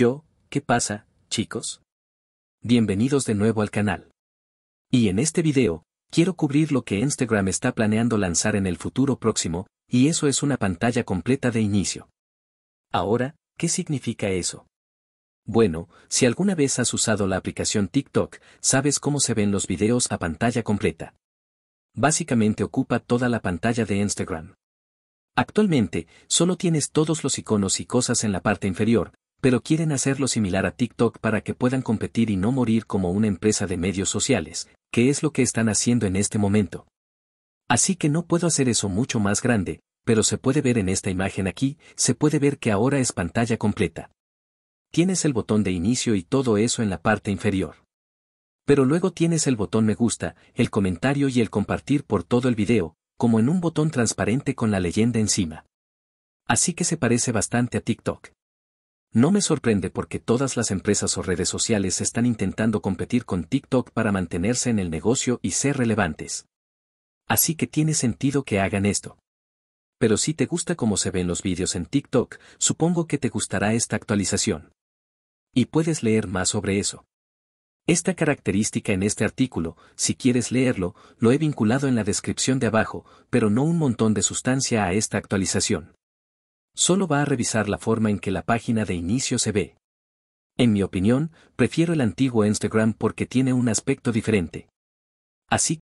Yo, ¿qué pasa, chicos? Bienvenidos de nuevo al canal. Y en este video, quiero cubrir lo que Instagram está planeando lanzar en el futuro próximo, y eso es una pantalla completa de inicio. Ahora, ¿qué significa eso? Bueno, si alguna vez has usado la aplicación TikTok, sabes cómo se ven los videos a pantalla completa. Básicamente ocupa toda la pantalla de Instagram. Actualmente, solo tienes todos los iconos y cosas en la parte inferior, pero quieren hacerlo similar a TikTok para que puedan competir y no morir como una empresa de medios sociales, que es lo que están haciendo en este momento. Así que no puedo hacer eso mucho más grande, pero se puede ver en esta imagen aquí, se puede ver que ahora es pantalla completa. Tienes el botón de inicio y todo eso en la parte inferior. Pero luego tienes el botón me gusta, el comentario y el compartir por todo el video, como en un botón transparente con la leyenda encima. Así que se parece bastante a TikTok. No me sorprende porque todas las empresas o redes sociales están intentando competir con TikTok para mantenerse en el negocio y ser relevantes. Así que tiene sentido que hagan esto. Pero si te gusta cómo se ven los vídeos en TikTok, supongo que te gustará esta actualización. Y puedes leer más sobre eso. Esta característica en este artículo, si quieres leerlo, lo he vinculado en la descripción de abajo, pero no un montón de sustancia a esta actualización solo va a revisar la forma en que la página de inicio se ve. En mi opinión, prefiero el antiguo Instagram porque tiene un aspecto diferente. Así